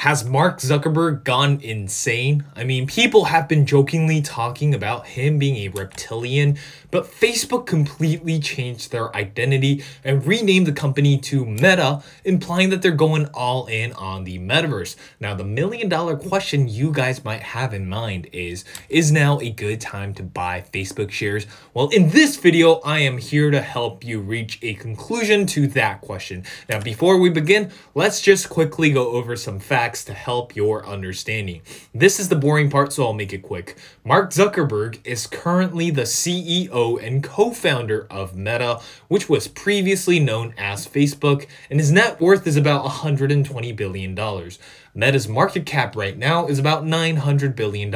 Has Mark Zuckerberg gone insane? I mean, people have been jokingly talking about him being a reptilian, but Facebook completely changed their identity and renamed the company to Meta, implying that they're going all in on the metaverse. Now, the million dollar question you guys might have in mind is Is now a good time to buy Facebook shares? Well, in this video, I am here to help you reach a conclusion to that question. Now, before we begin, let's just quickly go over some facts facts to help your understanding. This is the boring part, so I'll make it quick. Mark Zuckerberg is currently the CEO and co founder of Meta, which was previously known as Facebook, and his net worth is about $120 billion. Meta's market cap right now is about $900 billion.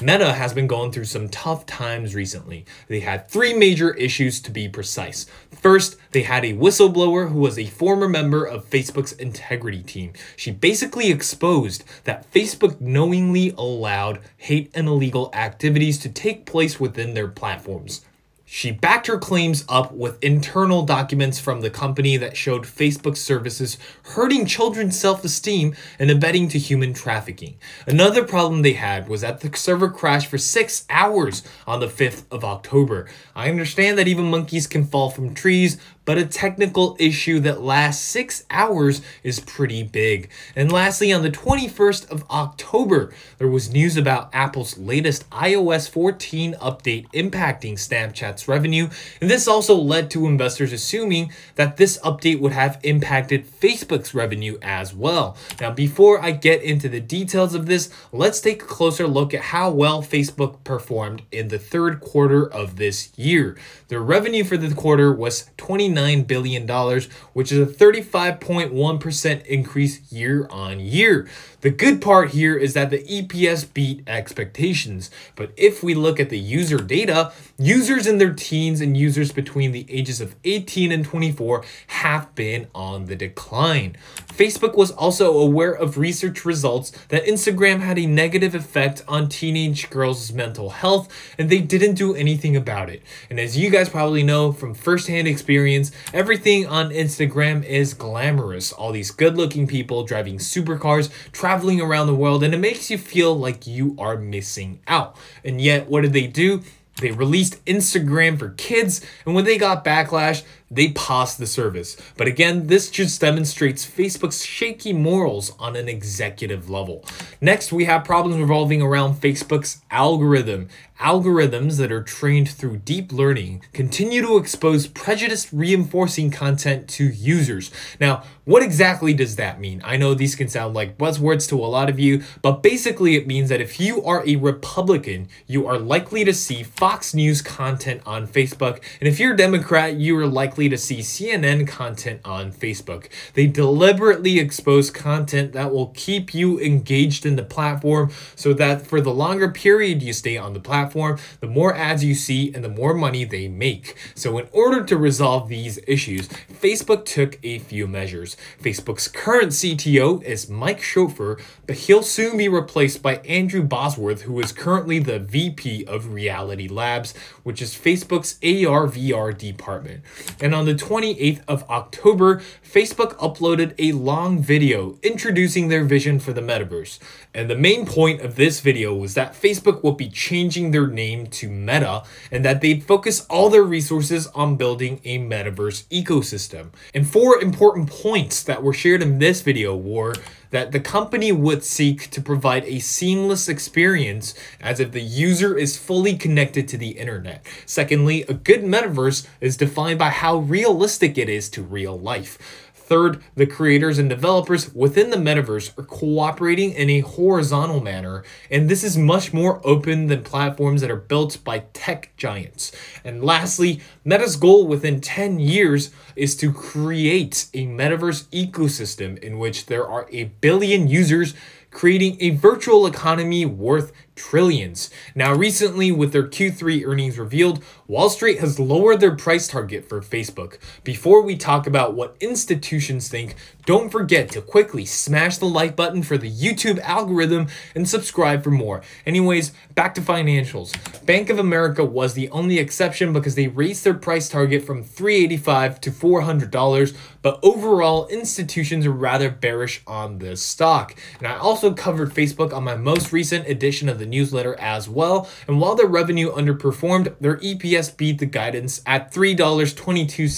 Meta has been going through some tough times recently. They had three major issues to be precise. First, they had a whistleblower who was a former member of Facebook's integrity team. She basically exposed that Facebook knowingly allowed hate and illegal activities to take place within their platforms. She backed her claims up with internal documents from the company that showed Facebook services hurting children's self esteem and abetting to human trafficking. Another problem they had was that the server crashed for six hours on the 5th of October. I understand that even monkeys can fall from trees, but a technical issue that lasts six hours is pretty big. And lastly, on the 21st of October, there was news about Apple's latest iOS 14 update impacting Snapchat's revenue, and this also led to investors assuming that this update would have impacted Facebook's revenue as well. Now, before I get into the details of this, let's take a closer look at how well Facebook performed in the third quarter of this year. Their revenue for the quarter was 29 $29 billion, which is a 35.1% increase year on year. The good part here is that the EPS beat expectations. But if we look at the user data, users in their teens and users between the ages of 18 and 24 have been on the decline. Facebook was also aware of research results that Instagram had a negative effect on teenage girls' mental health, and they didn't do anything about it. And as you guys probably know from firsthand experience, everything on Instagram is glamorous. All these good looking people driving supercars, traveling around the world, and it makes you feel like you are missing out. And yet, what did they do? They released Instagram for kids, and when they got backlash, they paused the service. But again, this just demonstrates Facebook's shaky morals on an executive level. Next, we have problems revolving around Facebook's algorithm. Algorithms that are trained through deep learning continue to expose prejudice reinforcing content to users. Now, what exactly does that mean? I know these can sound like buzzwords to a lot of you, but basically it means that if you are a Republican, you are likely to see Fox News content on Facebook, and if you're a Democrat, you are likely likely to see CNN content on Facebook. They deliberately expose content that will keep you engaged in the platform so that for the longer period you stay on the platform, the more ads you see and the more money they make. So, in order to resolve these issues, Facebook took a few measures. Facebook's current CTO is Mike Schofer, but he'll soon be replaced by Andrew Bosworth, who is currently the VP of Reality Labs, which is Facebook's ARVR department. And on the 28th of October, Facebook uploaded a long video introducing their vision for the metaverse. And the main point of this video was that Facebook will be changing their name to Meta and that they'd focus all their resources on building a metaverse ecosystem. And four important points that were shared in this video were that the company would seek to provide a seamless experience as if the user is fully connected to the internet. Secondly, a good metaverse is defined by how realistic it is to real life. Third, the creators and developers within the metaverse are cooperating in a horizontal manner, and this is much more open than platforms that are built by tech giants. And lastly, Meta's goal within 10 years is to create a metaverse ecosystem in which there are a billion users creating a virtual economy worth trillions. Now, recently, with their Q3 earnings revealed, Wall Street has lowered their price target for Facebook. Before we talk about what institutions think, don't forget to quickly smash the like button for the YouTube algorithm and subscribe for more. Anyways, back to financials. Bank of America was the only exception because they raised their price target from $385 to $400, but overall, institutions are rather bearish on this stock. And I also covered Facebook on my most recent edition of the the newsletter as well. And while their revenue underperformed, their EPS beat the guidance at $3.22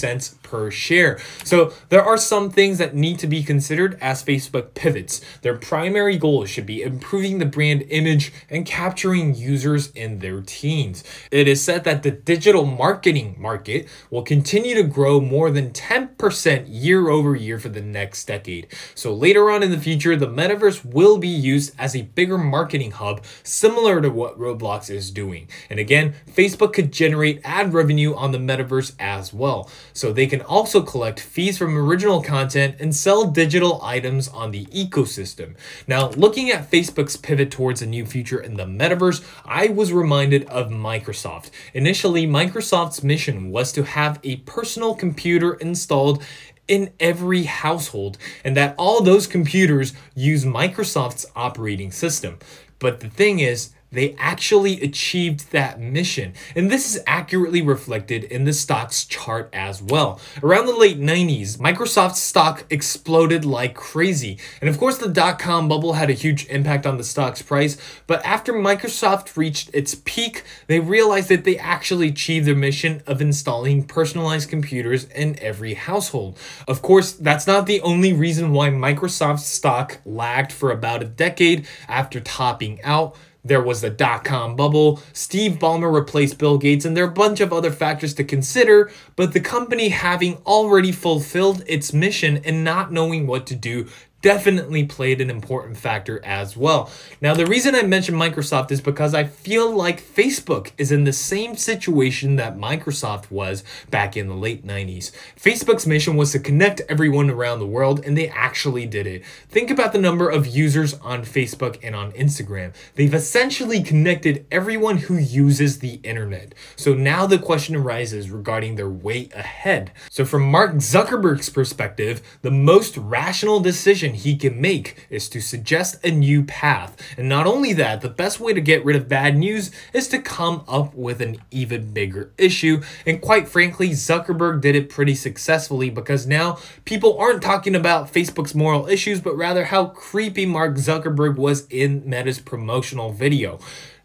per share. So there are some things that need to be considered as Facebook pivots. Their primary goal should be improving the brand image and capturing users in their teens. It is said that the digital marketing market will continue to grow more than 10% year over year for the next decade. So later on in the future, the metaverse will be used as a bigger marketing hub similar to what Roblox is doing. And again, Facebook could generate ad revenue on the metaverse as well. So they can can also collect fees from original content and sell digital items on the ecosystem. Now, looking at Facebook's pivot towards a new future in the metaverse, I was reminded of Microsoft. Initially, Microsoft's mission was to have a personal computer installed in every household and that all those computers use Microsoft's operating system. But the thing is, they actually achieved that mission. And this is accurately reflected in the stock's chart as well. Around the late 90s, Microsoft's stock exploded like crazy. And of course, the dot-com bubble had a huge impact on the stock's price, but after Microsoft reached its peak, they realized that they actually achieved their mission of installing personalized computers in every household. Of course, that's not the only reason why Microsoft's stock lagged for about a decade after topping out, there was the dot com bubble, Steve Ballmer replaced Bill Gates, and there are a bunch of other factors to consider. But the company having already fulfilled its mission and not knowing what to do definitely played an important factor as well. Now, the reason I mentioned Microsoft is because I feel like Facebook is in the same situation that Microsoft was back in the late 90s. Facebook's mission was to connect everyone around the world, and they actually did it. Think about the number of users on Facebook and on Instagram. They've essentially connected everyone who uses the internet. So now the question arises regarding their way ahead. So, from Mark Zuckerberg's perspective, the most rational decision suggestion he can make is to suggest a new path. And not only that, the best way to get rid of bad news is to come up with an even bigger issue. And quite frankly, Zuckerberg did it pretty successfully because now people aren't talking about Facebook's moral issues, but rather how creepy Mark Zuckerberg was in Meta's promotional video.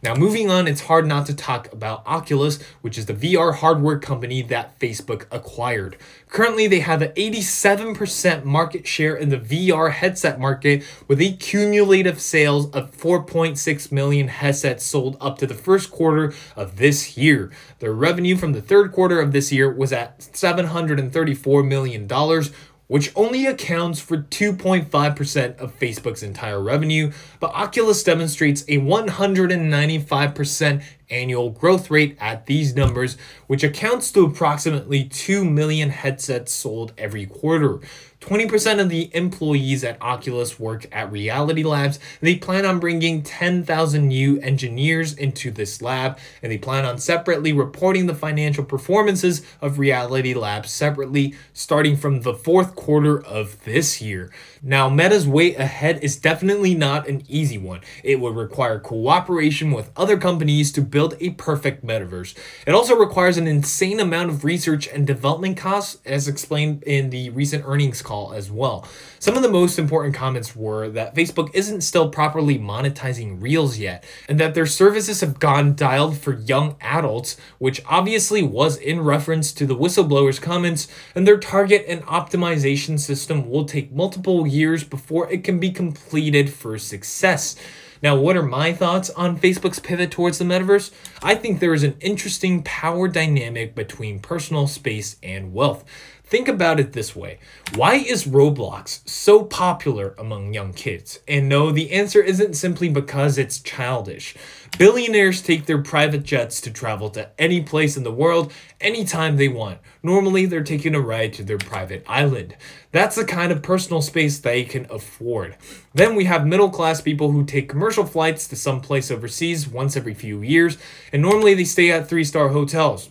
Now, moving on, it's hard not to talk about Oculus, which is the VR hardware company that Facebook acquired. Currently, they have an 87% market share in the VR headset market with a cumulative sales of 4.6 million headsets sold up to the first quarter of this year. Their revenue from the third quarter of this year was at $734 million, which only accounts for 2.5% of Facebook's entire revenue, but Oculus demonstrates a 195% annual growth rate at these numbers, which accounts to approximately 2 million headsets sold every quarter. 20% of the employees at Oculus work at Reality Labs. They plan on bringing 10,000 new engineers into this lab, and they plan on separately reporting the financial performances of Reality Labs separately starting from the fourth quarter of this year. Now, Meta's way ahead is definitely not an easy one. It would require cooperation with other companies to build build a perfect metaverse. It also requires an insane amount of research and development costs, as explained in the recent earnings call as well. Some of the most important comments were that Facebook isn't still properly monetizing Reels yet, and that their services have gone dialed for young adults, which obviously was in reference to the whistleblower's comments, and their target and optimization system will take multiple years before it can be completed for success. Now, what are my thoughts on Facebook's pivot towards the metaverse? I think there is an interesting power dynamic between personal space and wealth. Think about it this way Why is Roblox so popular among young kids? And no, the answer isn't simply because it's childish. Billionaires take their private jets to travel to any place in the world anytime they want. Normally, they're taking a ride to their private island. That's the kind of personal space they can afford. Then we have middle class people who take commercial flights to some place overseas once every few years, and normally they stay at three star hotels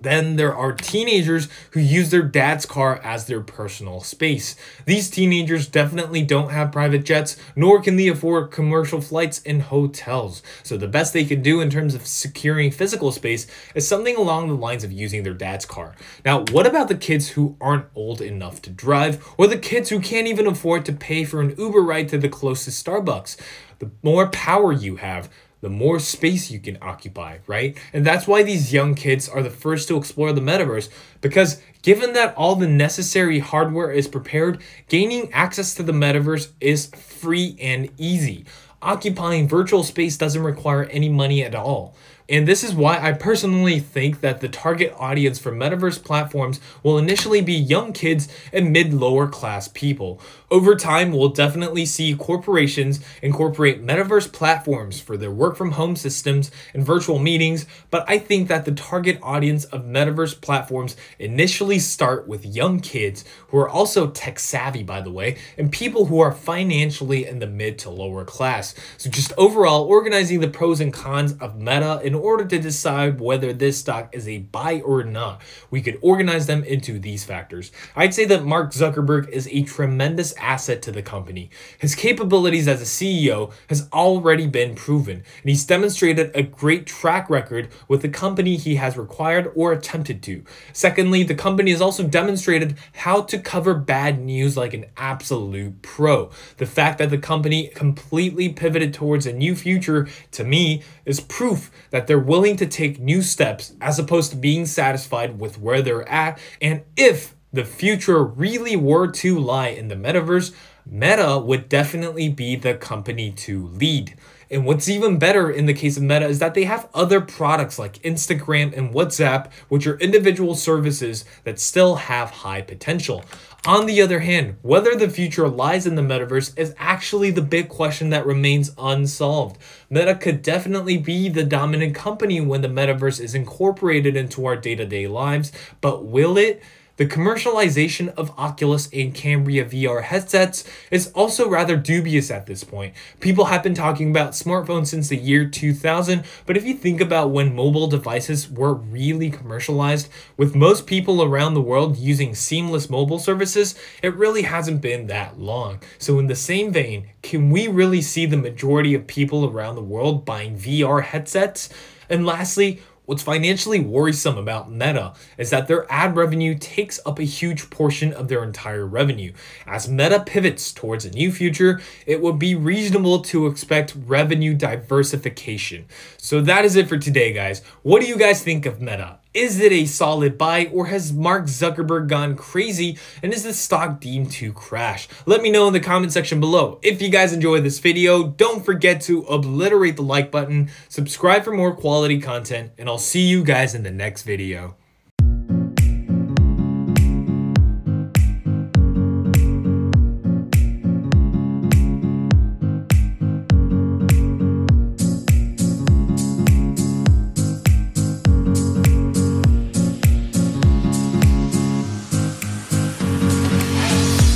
then there are teenagers who use their dad's car as their personal space. These teenagers definitely don't have private jets, nor can they afford commercial flights and hotels. So the best they can do in terms of securing physical space is something along the lines of using their dad's car. Now, what about the kids who aren't old enough to drive, or the kids who can't even afford to pay for an Uber ride to the closest Starbucks? The more power you have, the more space you can occupy, right? And that's why these young kids are the first to explore the metaverse, because given that all the necessary hardware is prepared, gaining access to the metaverse is free and easy. Occupying virtual space doesn't require any money at all. And this is why I personally think that the target audience for metaverse platforms will initially be young kids and mid lower class people. Over time, we'll definitely see corporations incorporate metaverse platforms for their work from home systems and virtual meetings, but I think that the target audience of metaverse platforms initially start with young kids who are also tech savvy, by the way, and people who are financially in the mid to lower class. So just overall, organizing the pros and cons of Meta in order to decide whether this stock is a buy or not. We could organize them into these factors. I'd say that Mark Zuckerberg is a tremendous asset to the company. His capabilities as a CEO has already been proven, and he's demonstrated a great track record with the company he has required or attempted to. Secondly, the company has also demonstrated how to cover bad news like an absolute pro. The fact that the company completely pivoted towards a new future, to me, is proof that they're willing to take new steps as opposed to being satisfied with where they're at. And if the future really were to lie in the metaverse, Meta would definitely be the company to lead. And what's even better in the case of Meta is that they have other products like Instagram and WhatsApp, which are individual services that still have high potential. On the other hand, whether the future lies in the metaverse is actually the big question that remains unsolved. Meta could definitely be the dominant company when the metaverse is incorporated into our day to day lives, but will it? The commercialization of Oculus and Cambria VR headsets is also rather dubious at this point. People have been talking about smartphones since the year 2000, but if you think about when mobile devices were really commercialized, with most people around the world using seamless mobile services, it really hasn't been that long. So in the same vein, can we really see the majority of people around the world buying VR headsets? And lastly, What's financially worrisome about Meta is that their ad revenue takes up a huge portion of their entire revenue. As Meta pivots towards a new future, it would be reasonable to expect revenue diversification. So that is it for today, guys. What do you guys think of Meta? Is it a solid buy or has Mark Zuckerberg gone crazy and is the stock deemed to crash? Let me know in the comment section below. If you guys enjoyed this video, don't forget to obliterate the like button, subscribe for more quality content, and I'll see you guys in the next video.